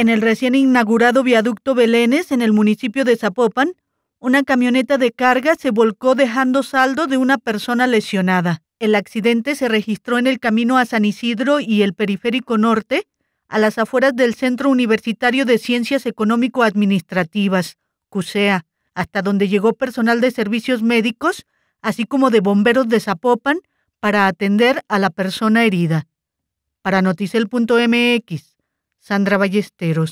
En el recién inaugurado viaducto Belénes, en el municipio de Zapopan, una camioneta de carga se volcó dejando saldo de una persona lesionada. El accidente se registró en el camino a San Isidro y el periférico norte, a las afueras del Centro Universitario de Ciencias Económico-Administrativas, CUSEA, hasta donde llegó personal de servicios médicos, así como de bomberos de Zapopan, para atender a la persona herida. Para noticel.mx. Sandra Ballesteros.